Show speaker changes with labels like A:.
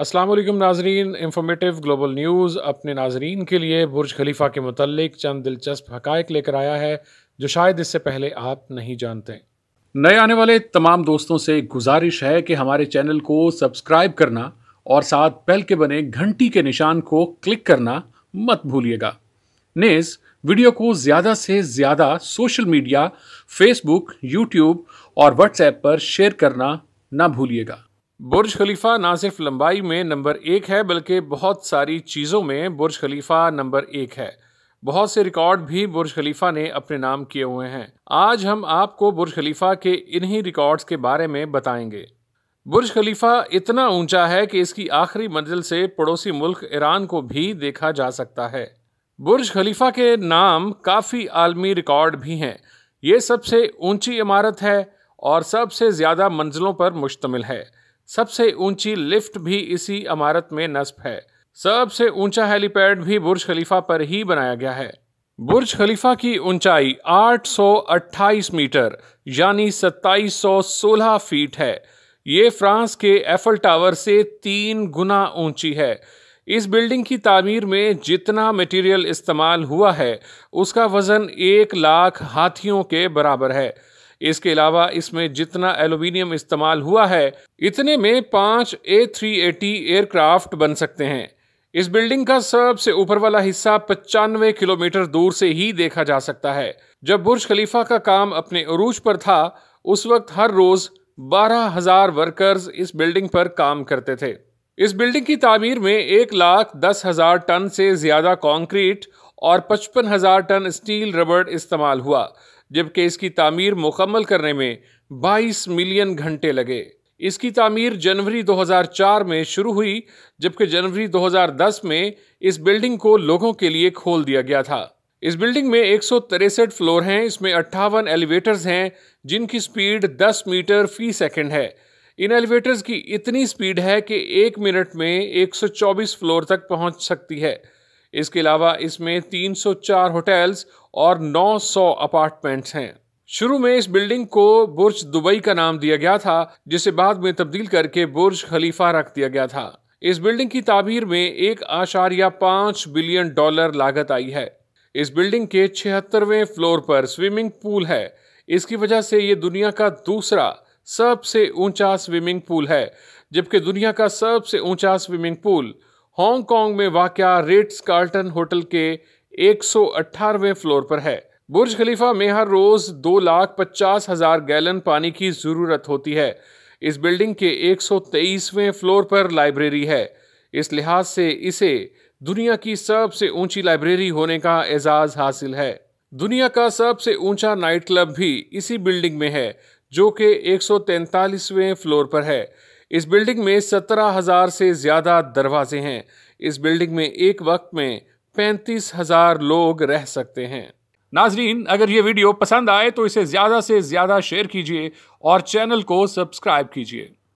A: असलम नाजरीन informative global news अपने नाजरीन के लिए बुर्ज खलीफा के मतलब चंद दिलचस्प हकायक लेकर आया है जो शायद इससे पहले आप नहीं जानते नए आने वाले तमाम दोस्तों से गुजारिश है कि हमारे चैनल को सब्सक्राइब करना और साथ बेल के बने घंटी के निशान को क्लिक करना मत भूलिएगा नेज वीडियो को ज़्यादा से ज़्यादा सोशल मीडिया फेसबुक यूट्यूब और व्हाट्सएप पर शेयर करना ना भूलिएगा बुर्ज खलीफा ना सिर्फ लंबाई में नंबर एक है बल्कि बहुत सारी चीज़ों में बुर्ज खलीफा नंबर एक है बहुत से रिकॉर्ड भी बुर्ज खलीफा ने अपने नाम किए हुए हैं आज हम आपको बुर्ज खलीफा के इन्हीं रिकॉर्ड्स के बारे में बताएंगे बुर्ज खलीफा इतना ऊंचा है कि इसकी आखिरी मंजिल से पड़ोसी मुल्क ईरान को भी देखा जा सकता है बुर्ज खलीफा के नाम काफ़ी आलमी रिकॉर्ड भी हैं ये सबसे ऊंची इमारत है और सबसे ज़्यादा मंजिलों पर मुश्तमिल है सबसे ऊंची लिफ्ट भी इसी इमारत में नस्ब है सबसे ऊंचा हेलीपैड भी बुर्ज खलीफा पर ही बनाया गया है बुर्ज खलीफा की ऊंचाई 828 मीटर यानी 2716 फीट है ये फ्रांस के एफल टावर से तीन गुना ऊंची है इस बिल्डिंग की तामीर में जितना मटेरियल इस्तेमाल हुआ है उसका वज़न एक लाख हाथियों के बराबर है इसके अलावा इसमें जितना एलुमिनियम इस्तेमाल हुआ है इतने में पाँच ए थ्री एटी एयरक्राफ्ट बन सकते हैं इस बिल्डिंग का सबसे ऊपर वाला हिस्सा पचानवे किलोमीटर दूर से ही देखा जा सकता है जब बुर्ज खलीफा का काम अपने अरूज पर था उस वक्त हर रोज बारह हजार वर्कर्स इस बिल्डिंग पर काम करते थे इस बिल्डिंग की तामीर में एक लाख दस हजार टन से ज्यादा कंक्रीट और पचपन हजार टन स्टील रबड़ इस्तेमाल हुआ जबकि इसकी तमीर मुकम्मल करने में 22 मिलियन घंटे लगे इसकी तमीर जनवरी 2004 में शुरू हुई जबकि जनवरी 2010 में इस बिल्डिंग को लोगों के लिए खोल दिया गया था इस बिल्डिंग में एक फ्लोर हैं इसमें अट्ठावन एलिवेटर्स हैं जिनकी स्पीड 10 मीटर फी सेकंड है इन एलिवेटर्स की इतनी स्पीड है कि एक मिनट में 124 फ्लोर तक पहुंच सकती है इसके अलावा इसमें 304 होटल्स और 900 अपार्टमेंट्स हैं शुरू में इस बिल्डिंग को बुर्ज दुबई का नाम दिया गया था जिसे बाद में तब्दील करके बुर्ज खलीफा रख दिया गया था इस बिल्डिंग की ताबीर में एक आशारिया पाँच बिलियन डॉलर लागत आई है इस बिल्डिंग के छिहत्तरवें फ्लोर पर स्विमिंग पूल है इसकी वजह से ये दुनिया का दूसरा सबसे ऊंचा स्विमिंग पूल है जबकि दुनिया का सबसे ऊंचा स्विमिंग पूल हांगकांग में वाक़ रेट्स कार्ल्टन होटल के 118वें फ्लोर पर है बुर्ज खलीफा में हर रोज़ दो लाख पचास हज़ार गैलन पानी की ज़रूरत होती है इस बिल्डिंग के एक सौ तेईसवें फ्लोर पर लाइब्रेरी है इस लिहाज से इसे दुनिया की सबसे ऊंची लाइब्रेरी होने का एजाज़ हासिल है दुनिया का सबसे ऊंचा नाइट क्लब भी इसी बिल्डिंग में है जो कि 143वें फ्लोर पर है इस बिल्डिंग में सत्रह हज़ार से ज़्यादा दरवाजे हैं इस बिल्डिंग में एक वक्त में पैंतीस हज़ार लोग रह सकते हैं नाजरीन अगर ये वीडियो पसंद आए तो इसे ज़्यादा से ज़्यादा शेयर कीजिए और चैनल को सब्सक्राइब कीजिए